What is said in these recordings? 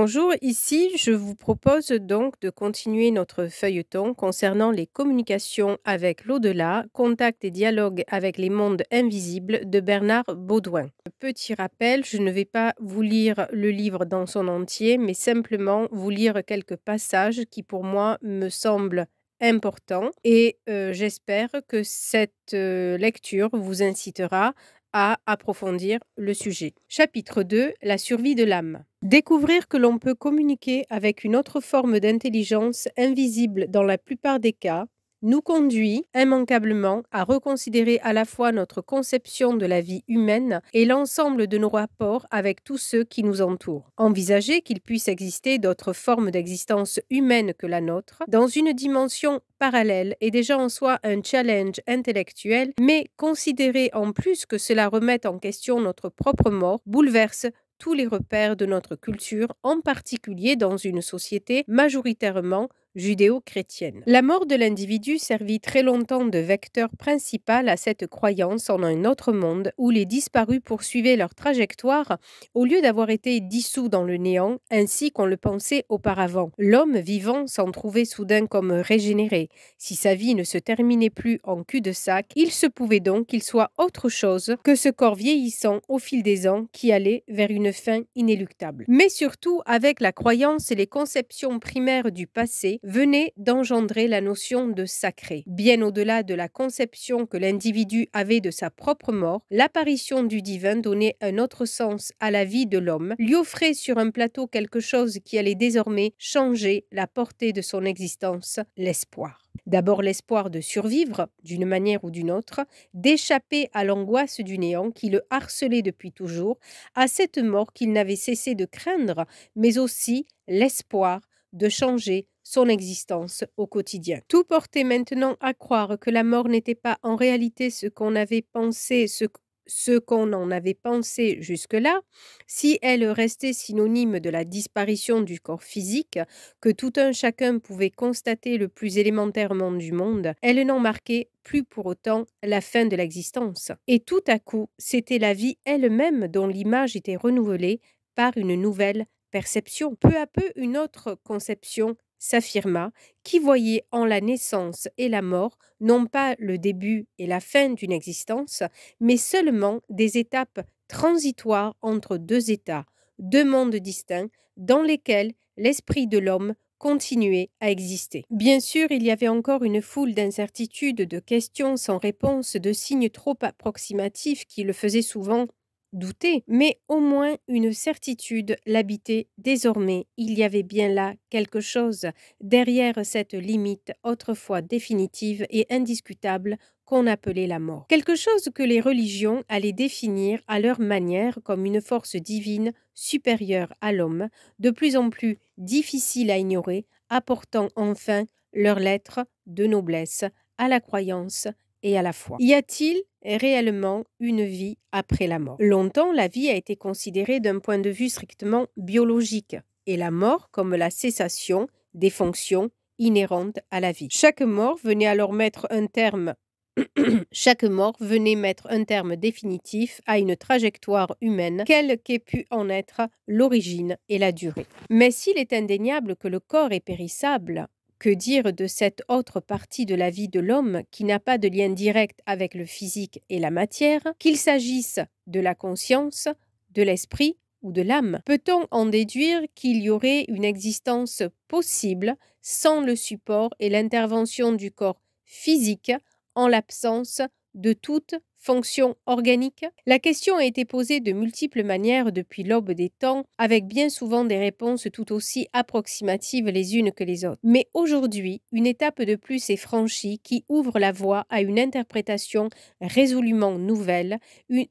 Bonjour, ici je vous propose donc de continuer notre feuilleton concernant les communications avec l'au-delà, contact et dialogue avec les mondes invisibles de Bernard Baudouin. Petit rappel, je ne vais pas vous lire le livre dans son entier, mais simplement vous lire quelques passages qui pour moi me semblent important et euh, j'espère que cette euh, lecture vous incitera à approfondir le sujet. Chapitre 2 La survie de l'âme. Découvrir que l'on peut communiquer avec une autre forme d'intelligence invisible dans la plupart des cas nous conduit immanquablement à reconsidérer à la fois notre conception de la vie humaine et l'ensemble de nos rapports avec tous ceux qui nous entourent. Envisager qu'il puisse exister d'autres formes d'existence humaine que la nôtre, dans une dimension parallèle, est déjà en soi un challenge intellectuel, mais considérer en plus que cela remette en question notre propre mort bouleverse tous les repères de notre culture, en particulier dans une société majoritairement judéo-chrétienne. La mort de l'individu servit très longtemps de vecteur principal à cette croyance en un autre monde où les disparus poursuivaient leur trajectoire au lieu d'avoir été dissous dans le néant ainsi qu'on le pensait auparavant. L'homme vivant s'en trouvait soudain comme régénéré. Si sa vie ne se terminait plus en cul-de-sac, il se pouvait donc qu'il soit autre chose que ce corps vieillissant au fil des ans qui allait vers une fin inéluctable. Mais surtout, avec la croyance et les conceptions primaires du passé, venait d'engendrer la notion de sacré. Bien au-delà de la conception que l'individu avait de sa propre mort, l'apparition du divin donnait un autre sens à la vie de l'homme, lui offrait sur un plateau quelque chose qui allait désormais changer la portée de son existence, l'espoir. D'abord l'espoir de survivre, d'une manière ou d'une autre, d'échapper à l'angoisse du néant qui le harcelait depuis toujours, à cette mort qu'il n'avait cessé de craindre, mais aussi l'espoir de changer son existence au quotidien. Tout portait maintenant à croire que la mort n'était pas en réalité ce qu'on avait pensé, ce qu'on en avait pensé jusque-là, si elle restait synonyme de la disparition du corps physique, que tout un chacun pouvait constater le plus élémentairement du monde, elle n'en marquait plus pour autant la fin de l'existence. Et tout à coup, c'était la vie elle-même dont l'image était renouvelée par une nouvelle perception. Peu à peu, une autre conception s'affirma, qui voyait en la naissance et la mort non pas le début et la fin d'une existence, mais seulement des étapes transitoires entre deux états, deux mondes distincts, dans lesquels l'esprit de l'homme continuait à exister. Bien sûr, il y avait encore une foule d'incertitudes, de questions sans réponse, de signes trop approximatifs qui le faisaient souvent douter, mais au moins une certitude l'habitait désormais. Il y avait bien là quelque chose derrière cette limite autrefois définitive et indiscutable qu'on appelait la mort. Quelque chose que les religions allaient définir à leur manière comme une force divine supérieure à l'homme, de plus en plus difficile à ignorer, apportant enfin leur lettre de noblesse à la croyance et à la foi. Y a-t-il réellement une vie après la mort. Longtemps, la vie a été considérée d'un point de vue strictement biologique et la mort comme la cessation des fonctions inhérentes à la vie. Chaque mort venait alors mettre un terme chaque mort venait mettre un terme définitif à une trajectoire humaine, quelle qu'ait pu en être l'origine et la durée. Mais s'il est indéniable que le corps est périssable, que dire de cette autre partie de la vie de l'homme qui n'a pas de lien direct avec le physique et la matière, qu'il s'agisse de la conscience, de l'esprit ou de l'âme Peut-on en déduire qu'il y aurait une existence possible sans le support et l'intervention du corps physique en l'absence de toute fonction organique La question a été posée de multiples manières depuis l'aube des temps, avec bien souvent des réponses tout aussi approximatives les unes que les autres. Mais aujourd'hui, une étape de plus est franchie qui ouvre la voie à une interprétation résolument nouvelle,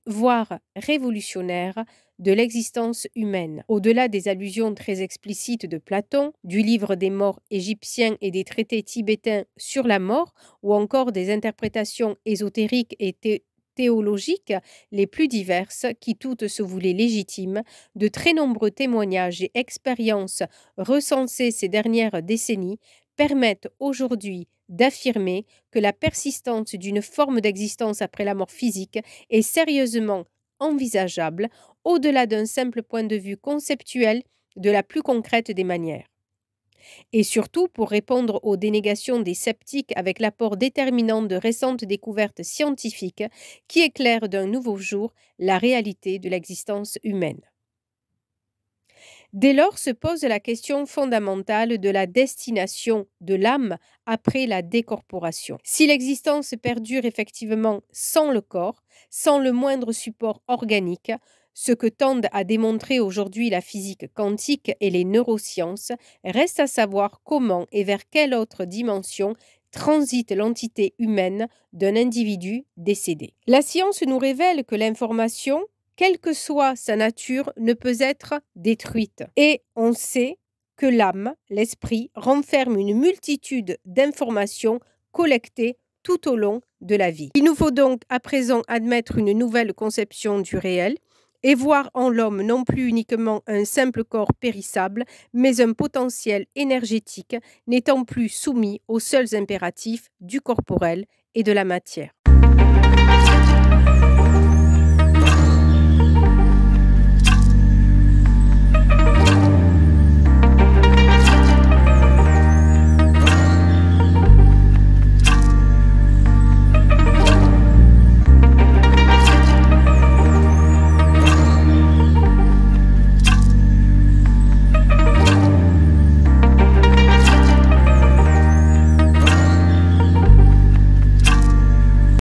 voire révolutionnaire, de l'existence humaine. Au-delà des allusions très explicites de Platon, du livre des morts égyptiens et des traités tibétains sur la mort, ou encore des interprétations ésotériques et théologiques les plus diverses qui toutes se voulaient légitimes, de très nombreux témoignages et expériences recensées ces dernières décennies permettent aujourd'hui d'affirmer que la persistance d'une forme d'existence après la mort physique est sérieusement envisageable au-delà d'un simple point de vue conceptuel de la plus concrète des manières. Et surtout, pour répondre aux dénégations des sceptiques avec l'apport déterminant de récentes découvertes scientifiques qui éclairent d'un nouveau jour la réalité de l'existence humaine. Dès lors se pose la question fondamentale de la destination de l'âme après la décorporation. Si l'existence perdure effectivement sans le corps, sans le moindre support organique, ce que tendent à démontrer aujourd'hui la physique quantique et les neurosciences, reste à savoir comment et vers quelle autre dimension transite l'entité humaine d'un individu décédé. La science nous révèle que l'information, quelle que soit sa nature, ne peut être détruite. Et on sait que l'âme, l'esprit, renferme une multitude d'informations collectées tout au long de la vie. Il nous faut donc à présent admettre une nouvelle conception du réel et voir en l'homme non plus uniquement un simple corps périssable, mais un potentiel énergétique n'étant plus soumis aux seuls impératifs du corporel et de la matière.